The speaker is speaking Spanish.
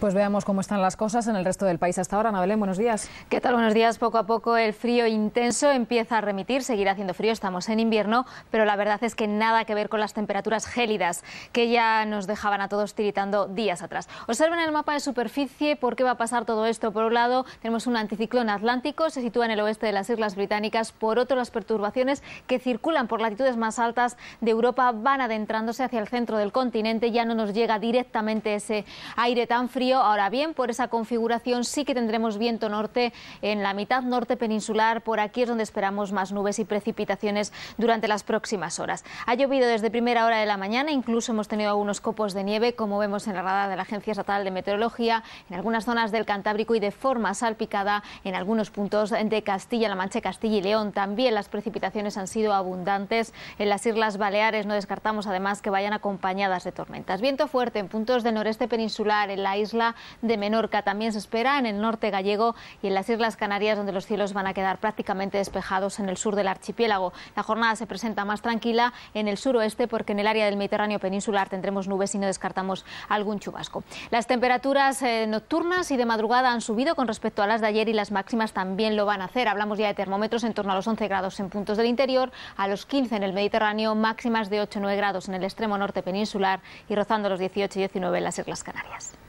Pues veamos cómo están las cosas en el resto del país hasta ahora. Ana buenos días. ¿Qué tal? Buenos días. Poco a poco el frío intenso empieza a remitir. Seguirá haciendo frío, estamos en invierno, pero la verdad es que nada que ver con las temperaturas gélidas que ya nos dejaban a todos tiritando días atrás. Observen el mapa de superficie por qué va a pasar todo esto. Por un lado, tenemos un anticiclón atlántico, se sitúa en el oeste de las Islas Británicas. Por otro, las perturbaciones que circulan por latitudes más altas de Europa van adentrándose hacia el centro del continente. Ya no nos llega directamente ese aire tan frío Ahora bien, por esa configuración sí que tendremos viento norte en la mitad norte peninsular. Por aquí es donde esperamos más nubes y precipitaciones durante las próximas horas. Ha llovido desde primera hora de la mañana, incluso hemos tenido algunos copos de nieve, como vemos en la radar de la Agencia Estatal de Meteorología, en algunas zonas del Cantábrico y de forma salpicada en algunos puntos de Castilla, La Mancha, Castilla y León. También las precipitaciones han sido abundantes en las Islas Baleares. No descartamos además que vayan acompañadas de tormentas. Viento fuerte en puntos del noreste peninsular, en la isla de Menorca. También se espera en el norte gallego y en las Islas Canarias, donde los cielos van a quedar prácticamente despejados en el sur del archipiélago. La jornada se presenta más tranquila en el suroeste, porque en el área del Mediterráneo peninsular tendremos nubes y no descartamos algún chubasco. Las temperaturas eh, nocturnas y de madrugada han subido con respecto a las de ayer y las máximas también lo van a hacer. Hablamos ya de termómetros en torno a los 11 grados en puntos del interior, a los 15 en el Mediterráneo, máximas de 8-9 grados en el extremo norte peninsular y rozando los 18 y 19 en las Islas Canarias.